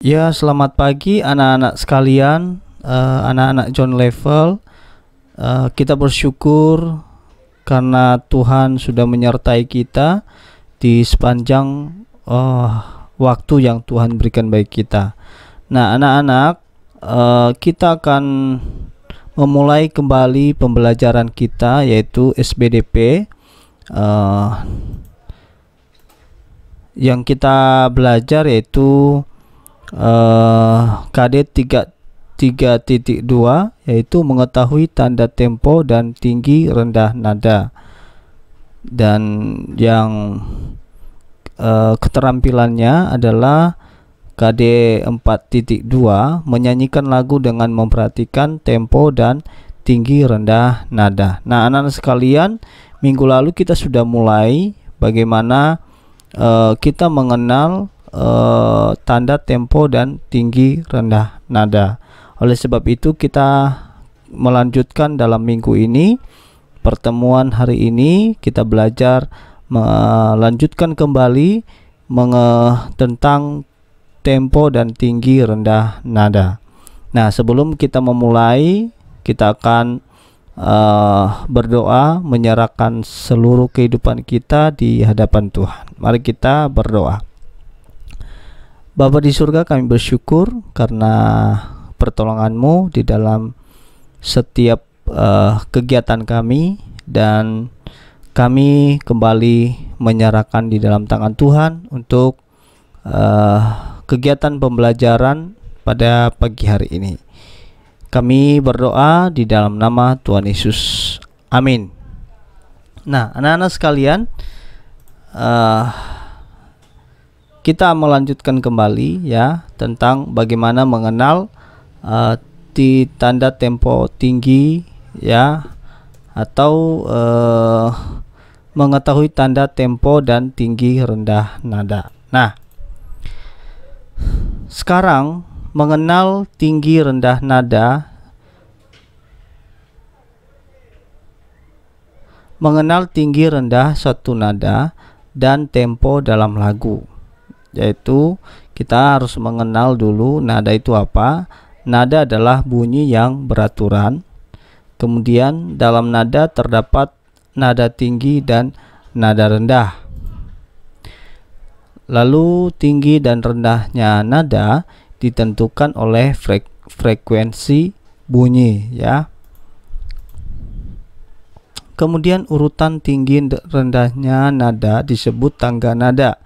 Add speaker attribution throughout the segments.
Speaker 1: Ya, selamat pagi anak-anak sekalian, anak eh, anak-anak John Level. Uh, kita bersyukur karena Tuhan sudah menyertai kita di sepanjang uh, waktu yang Tuhan berikan baik kita. Nah, anak-anak, uh, kita akan memulai kembali pembelajaran kita yaitu SBDP. Uh, yang kita belajar yaitu Eh, tiga KD 3.2 yaitu mengetahui tanda tempo dan tinggi rendah nada dan yang uh, keterampilannya adalah KD 4.2 menyanyikan lagu dengan memperhatikan tempo dan tinggi rendah nada. Nah, anak-anak sekalian, minggu lalu kita sudah mulai bagaimana uh, kita mengenal Eh, tanda tempo dan tinggi rendah nada. Oleh sebab itu kita melanjutkan dalam minggu ini pertemuan hari ini kita belajar melanjutkan kembali menge tentang tempo dan tinggi rendah nada. Nah, sebelum kita memulai, kita akan uh, berdoa menyerahkan seluruh kehidupan kita di hadapan Tuhan. Mari kita berdoa. Bapa di surga kami bersyukur karena pertolonganmu di dalam setiap uh, kegiatan kami dan kami kembali menyerahkan di dalam tangan Tuhan untuk uh, kegiatan pembelajaran pada pagi hari ini. Kami berdoa di dalam nama Tuhan Yesus. Amin. Nah, anak-anak sekalian, uh, kita melanjutkan kembali ya tentang bagaimana mengenal uh, di tanda tempo tinggi ya atau uh, mengetahui tanda tempo dan tinggi rendah nada. Nah, sekarang mengenal tinggi rendah nada mengenal tinggi rendah satu nada dan tempo dalam lagu yaitu kita harus mengenal dulu nada itu apa. Nada adalah bunyi yang beraturan. Kemudian dalam nada terdapat nada tinggi dan nada rendah. Lalu tinggi dan rendahnya nada ditentukan oleh frek frekuensi bunyi ya. Kemudian urutan tinggi rendahnya nada disebut tangga nada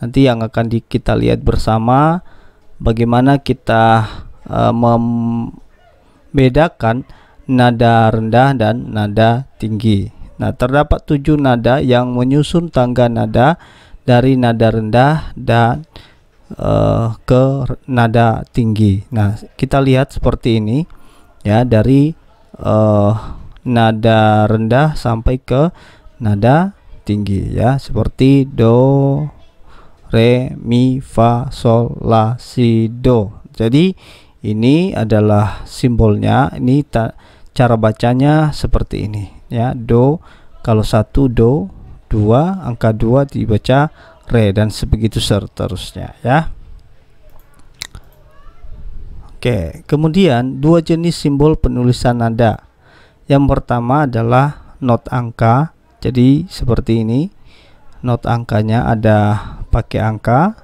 Speaker 1: nanti yang akan di, kita lihat bersama bagaimana kita uh, membedakan nada rendah dan nada tinggi. Nah, terdapat tujuh nada yang menyusun tangga nada dari nada rendah dan uh, ke nada tinggi. Nah, kita lihat seperti ini ya dari uh, nada rendah sampai ke nada tinggi ya seperti do re mi fa sol la si do jadi ini adalah simbolnya ini ta, cara bacanya seperti ini ya do kalau satu do dua angka dua dibaca re dan sebegitu seterusnya ya oke kemudian dua jenis simbol penulisan nada yang pertama adalah not angka jadi seperti ini not angkanya ada pakai angka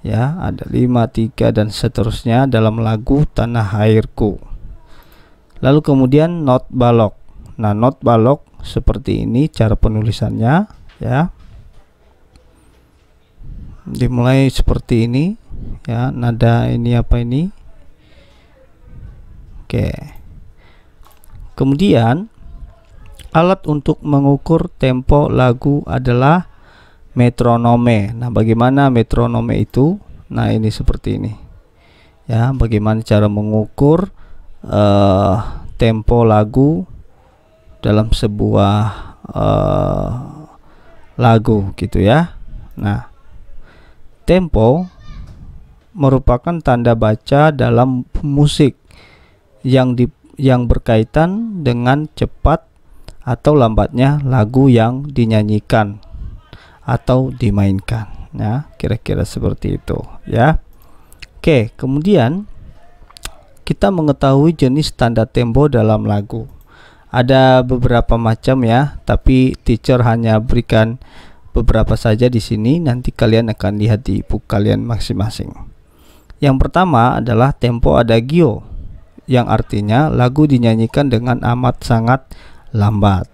Speaker 1: ya ada tiga dan seterusnya dalam lagu tanah airku lalu kemudian not balok nah not balok seperti ini cara penulisannya ya dimulai seperti ini ya nada ini apa ini oke kemudian alat untuk mengukur tempo lagu adalah metronome. Nah, bagaimana metronome itu? Nah, ini seperti ini. Ya, bagaimana cara mengukur uh, tempo lagu dalam sebuah uh, lagu gitu ya. Nah, tempo merupakan tanda baca dalam musik yang di yang berkaitan dengan cepat atau lambatnya lagu yang dinyanyikan atau dimainkan ya kira-kira seperti itu ya Oke kemudian kita mengetahui jenis tanda tempo dalam lagu ada beberapa macam ya tapi teacher hanya berikan beberapa saja di sini nanti kalian akan lihat di buku kalian masing-masing yang pertama adalah tempo adagio yang artinya lagu dinyanyikan dengan amat sangat lambat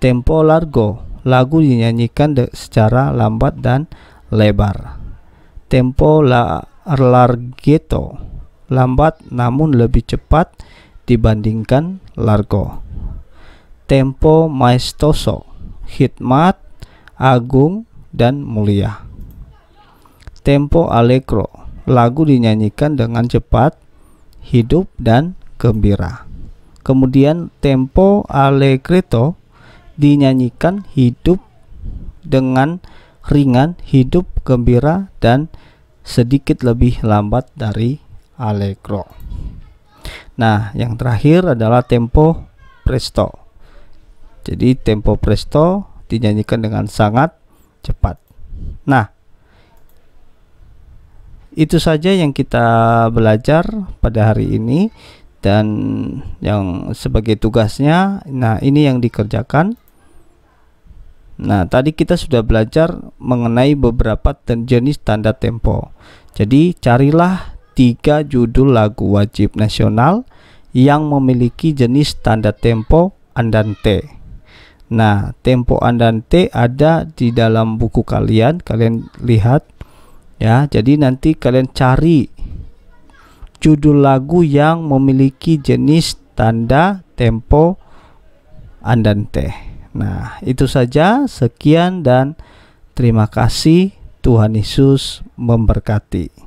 Speaker 1: tempo largo lagu dinyanyikan secara lambat dan lebar. Tempo la larghetto, lambat namun lebih cepat dibandingkan largo. Tempo maestoso, hikmat, agung, dan mulia. Tempo allegro, lagu dinyanyikan dengan cepat, hidup, dan gembira. Kemudian tempo allegretto dinyanyikan hidup dengan ringan, hidup gembira dan sedikit lebih lambat dari allegro. Nah, yang terakhir adalah tempo presto. Jadi tempo presto dinyanyikan dengan sangat cepat. Nah, itu saja yang kita belajar pada hari ini dan yang sebagai tugasnya nah ini yang dikerjakan Nah, tadi kita sudah belajar mengenai beberapa jenis tanda tempo. Jadi, carilah tiga judul lagu wajib nasional yang memiliki jenis tanda tempo andante. Nah, tempo andante ada di dalam buku kalian, kalian lihat ya. Jadi nanti kalian cari judul lagu yang memiliki jenis tanda tempo andante. Nah, itu saja. Sekian dan terima kasih. Tuhan Yesus memberkati.